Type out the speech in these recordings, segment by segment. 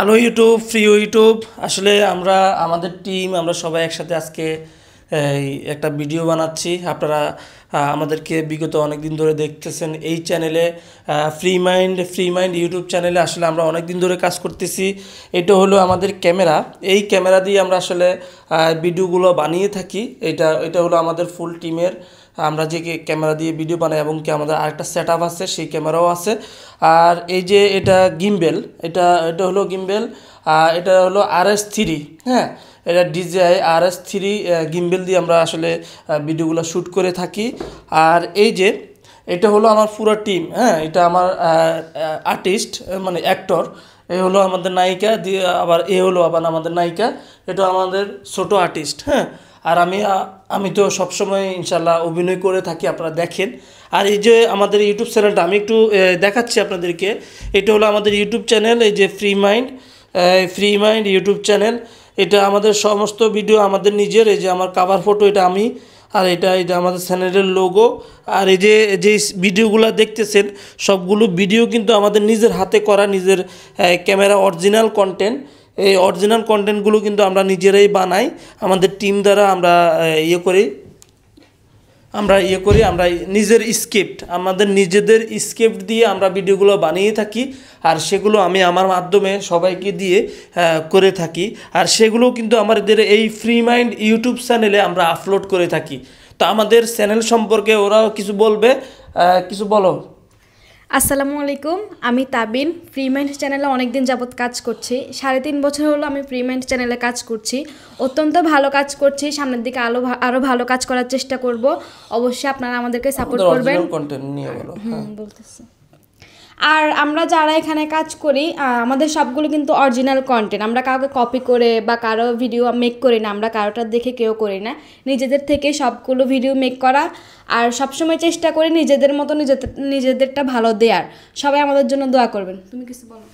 Hello YouTube free YouTube আসলে আমরা আমাদের টিম আমরা সবাই একসাথে আজকে এই একটা ভিডিও বানাচ্ছি আপনারা আমাদেরকে বিগত অনেক দিন ধরে দেখতেছেন এই চ্যানেলে free mind free mind YouTube চ্যানেলে আসলে আমরা অনেক দিন ধরে কাজ করতেছি এটা হলো আমাদের ক্যামেরা এই ক্যামেরা দিয়ে আমরা আসলে ভিডিওগুলো বানিয়ে থাকি এটা এটা হলো আমাদের ফুল টিমের আমরা যে ক্যামেরা দিয়ে ভিডিও বানাই এবং কি আমাদের আরেকটা সেট আছে সেই ক্যামেরাও আছে আর এই যে এটা গিম্বেল এটা এটা হলো গিম্বেল এটা হলো আর এস থ্রি হ্যাঁ এটা DJI R S three gimbal দিয়ে আমরা আসলে ভিডিওগুলো শ্যুট করে থাকি আর এই যে এটা হলো আমার পুরো টিম হ্যাঁ এটা আমার আর্টিস্ট মানে অ্যাক্টর এ হলো আমাদের নায়িকা দিয়ে আবার এ হলো আবার আমাদের নায়িকা এটা আমাদের ছোট আর্টিস্ট হ্যাঁ আর আমি আমি তো সবসময় ইনশাল্লাহ অভিনয় করে থাকি আপনারা দেখেন আর এই যে আমাদের ইউটিউব চ্যানেলটা আমি একটু দেখাচ্ছি আপনাদেরকে এটা হলো আমাদের ইউটিউব চ্যানেল এই যে free mind free mind YouTube channel এটা আমাদের সমস্ত ভিডিও আমাদের নিজের এই যে আমার কাভার ফটো এটা আমি আর এটা এটা আমাদের চ্যানেলের লোগো আর এই যে যে ভিডিওগুলো দেখতেছেন সবগুলো ভিডিও কিন্তু আমাদের নিজের হাতে করা নিজের ক্যামেরা অরিজিনাল কন্টেন্ট এই অরিজিনাল কন্টেন্টগুলো কিন্তু আমরা নিজেরাই বানাই আমাদের টিম দ্বারা আমরা ইয়ে করি আমরা ইয়ে করি আমরা নিজের স্ক্রিপ্ট আমাদের নিজেদের স্ক্রিপ্ট দিয়ে আমরা ভিডিওগুলো বানিয়ে থাকি আর সেগুলো আমি আমার মাধ্যমে সবাইকে দিয়ে করে থাকি আর সেগুলো কিন্তু আমাদের এই ফ্রি মাইন্ড ইউটিউব চ্যানেলে আমরা আপলোড করে থাকি তো আমাদের চ্যানেল সম্পর্কে ওরাও কিছু বলবে কিছু বলো আসসালামু আলাইকুম আমি তাবিন ফ্রিম্যান্ড চ্যানেলে অনেক দিন যাবৎ কাজ করছি সাড়ে তিন বছর হলো আমি প্রিমেন্ট চ্যানেলে কাজ করছি অত্যন্ত ভালো কাজ করছি সামনের দিকে আলো আরও ভালো কাজ করার চেষ্টা করব অবশ্যই আপনারা আমাদেরকে সাপোর্ট করবেন হ্যাঁ। বলতেছি আর আমরা যারা এখানে কাজ করি আমাদের সবগুলো কিন্তু অরিজিনাল কন্টেন্ট আমরা কাউকে কপি করে বা কারো ভিডিও মেক করি না আমরা কারোটা দেখে কেউ করি না নিজেদের থেকে সবগুলো ভিডিও মেক করা আর সবসময় চেষ্টা করি নিজেদের মতো নিজেদের নিজেদেরটা ভালো দেওয়ার সবাই আমাদের জন্য দোয়া করবেন তুমি কিছু বলো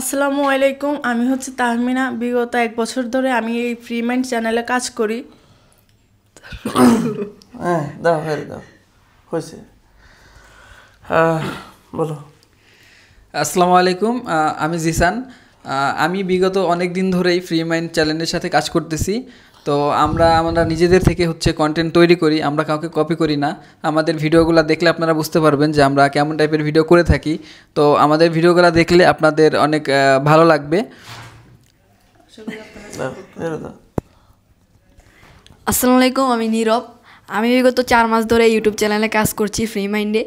আসসালামু আলাইকুম আমি হচ্ছে তাহমিনা বিগত এক বছর ধরে আমি এই ফ্রি মাইন্ড চ্যানেলে কাজ করি হ্যাঁ দাও হয়ে দাও হয়েছে বলো আসসালামু আলাইকুম আমি জিসান আমি বিগত অনেক দিন ধরেই ফ্রি মাইন্ড চ্যানেলের সাথে কাজ করতেছি তো আমরা আমরা নিজেদের থেকে হচ্ছে কন্টেন্ট তৈরি করি আমরা কাউকে কপি করি না আমাদের ভিডিওগুলো দেখলে আপনারা বুঝতে পারবেন যে আমরা কেমন টাইপের ভিডিও করে থাকি তো আমাদের ভিডিওগুলো দেখলে আপনাদের অনেক ভালো লাগবে আসসালামু আলাইকুম আমি নীরব আমি বিগত চার মাস ধরে ইউটিউব চ্যানেলে কাজ করছি ফ্রি মাইন্ডে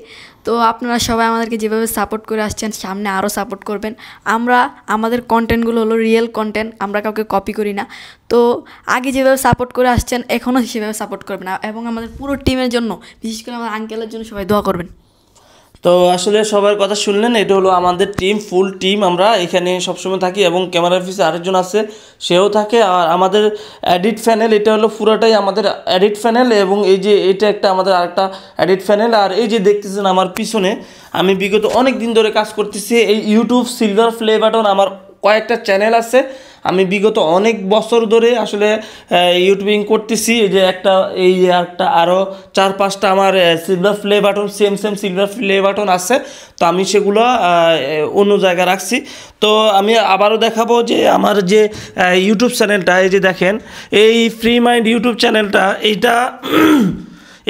তো আপনারা সবাই আমাদেরকে যেভাবে সাপোর্ট করে আসছেন সামনে আরও সাপোর্ট করবেন আমরা আমাদের কন্টেন্টগুলো হলো রিয়েল কন্টেন্ট আমরা কাউকে কপি করি না তো আগে যেভাবে সাপোর্ট করে আসছেন এখনও সেভাবে সাপোর্ট করবেন এবং আমাদের পুরো টিমের জন্য বিশেষ করে আমাদের আঙ্কেলের জন্য সবাই দোয়া করবেন তো আসলে সবার কথা শুনলেন এটা হলো আমাদের টিম ফুল টিম আমরা এখানে সবসময় থাকি এবং ক্যামেরা অফিসে আরেকজন আছে সেও থাকে আর আমাদের অ্যাডিট ফ্যানেল এটা হলো পুরোটাই আমাদের অ্যাডিট ফ্যানেল এবং এই যে এটা একটা আমাদের আরেকটা অ্যাডিট ফ্যানেল আর এই যে দেখতেছেন আমার পিছনে আমি বিগত অনেক দিন ধরে কাজ করতেছি এই ইউটিউব সিলভার প্লে বাটন আমার কয়েকটা চ্যানেল আছে আমি বিগত অনেক বছর ধরে আসলে ইউটিউবিং করতেছি যে একটা এই একটা আরও চার পাঁচটা আমার silver play button same same silver play button আছে তো আমি সেগুলো অন্য জায়গায় রাখছি তো আমি আবারও দেখাবো যে আমার যে ইউটিউব চ্যানেলটা এই যে দেখেন এই ফ্রি মাইন্ড ইউটিউব চ্যানেলটা এইটা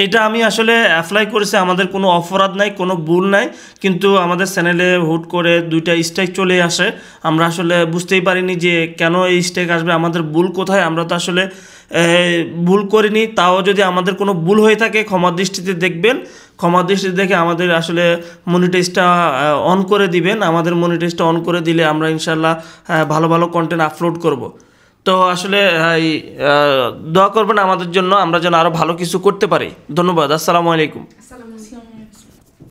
এটা আমি আসলে অ্যাপ্লাই করেছি আমাদের কোনো অপরাধ নাই কোনো ভুল নাই কিন্তু আমাদের চ্যানেলে হুট করে দুইটা স্ট্রাইক চলে আসে আমরা আসলে বুঝতেই পারিনি যে কেন এই স্ট্রাইক আসবে আমাদের ভুল কোথায় আমরা তো আসলে ভুল করিনি তাও যদি আমাদের কোনো ভুল হয়ে থাকে ক্ষমা দৃষ্টিতে দেখবেন ক্ষমা দৃষ্টি দেখে আমাদের আসলে মনিটাইজটা অন করে দিবেন আমাদের মনিটাইজটা অন করে দিলে আমরা ইনশাল্লাহ ভালো ভালো কন্টেন্ট আপলোড করব তো আসলে দোয়া করবেন আমাদের জন্য আমরা যেন আরও ভালো কিছু করতে পারি ধন্যবাদ আসসালামু আলাইকুম